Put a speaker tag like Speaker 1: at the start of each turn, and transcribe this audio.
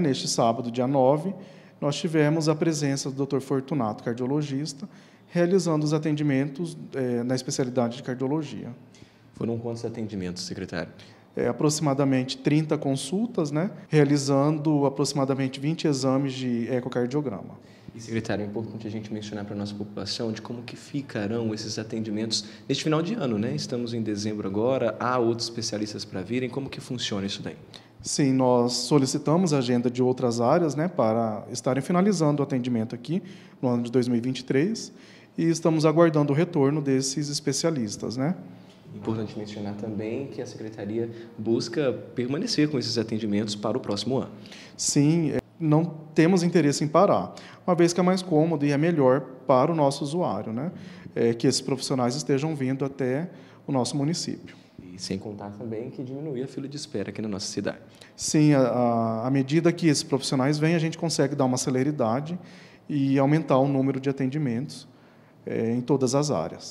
Speaker 1: Neste sábado, dia 9, nós tivemos a presença do Dr. Fortunato, cardiologista, realizando os atendimentos é, na especialidade de cardiologia. Foram quantos atendimentos, secretário? É, aproximadamente 30 consultas, né, realizando aproximadamente 20 exames de ecocardiograma.
Speaker 2: E, secretário, é importante a gente mencionar para a nossa população de como que ficarão esses atendimentos neste final de ano, né? Estamos em dezembro agora,
Speaker 1: há outros especialistas para virem, como que funciona isso daí? Sim, nós solicitamos a agenda de outras áreas né, para estarem finalizando o atendimento aqui no ano de 2023 e estamos aguardando o retorno desses especialistas. Né? Importante mencionar também que a secretaria busca permanecer com esses atendimentos para o próximo ano. Sim, é, não temos interesse em parar, uma vez que é mais cômodo e é melhor para o nosso usuário, né? É que esses profissionais estejam vindo até o nosso município. E sem contar também que diminui a fila de espera aqui na nossa cidade. Sim, à medida que esses profissionais vêm, a gente consegue dar uma celeridade e aumentar o número de atendimentos é, em todas as áreas.